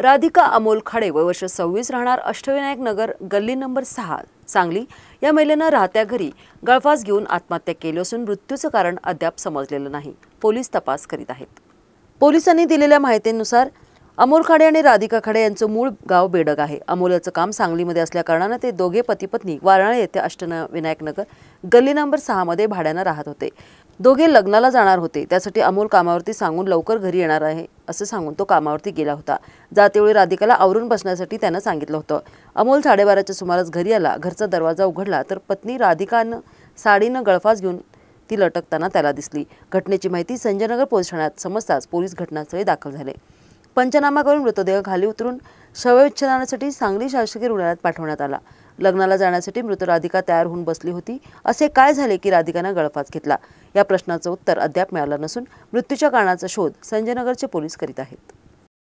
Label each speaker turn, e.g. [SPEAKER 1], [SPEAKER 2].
[SPEAKER 1] राधिका अमोल खाडे वर्ष सव्वीस राहणार अष्टविनायक नगर गल्ली नंबर सहा सांगली या महिलेनं राहत्या घरी गळफास घेऊन आत्महत्या केली असून मृत्यूचं कारण अद्याप समजलेलं नाही पोलीस तपास करीत आहेत पोलिसांनी दिलेल्या माहितीनुसार अमोल खाडे आणि राधिका खाडे यांचं मूळ गाव बेडग आहे अमोलचं काम सांगलीमध्ये असल्याकारणानं ते दोघे पती पत्नी येथे अष्टन विनायकनगर गल्ली नंबर सहामध्ये भाड्यानं राहत होते दोघे लग्नाला जाणार होते त्यासाठी अमोल कामावरती सांगून लवकर घरी येणार आहे असं सांगून तो कामावरती गेला होता जातेवेळी राधिकाला आवरून बसण्यासाठी त्यानं सांगितलं होतं अमोल साडेबाराच्या सुमारास घरी आला घरचा दरवाजा उघडला तर पत्नी राधिकानं साडीनं गळफास घेऊन ती लटकताना त्याला दिसली घटनेची माहिती संजयनगर पोलीस ठाण्यात समजताच पोलीस घटनास्थळी दाखल झाले पंचनामा करून मृतदेह खाली उतरून शवविच्छेदनासाठी सांगली शासकीय रुग्णालयात पाठवण्यात आला लग्नाला जाण्यासाठी मृत राधिका तयार होऊन बसली होती असे काय झाले की राधिकानं गळफास घेतला या प्रश्नाचं उत्तर अद्याप मिळालं नसून मृत्यूच्या कारणाचा शोध संजयनगरचे पोलीस करीत आहेत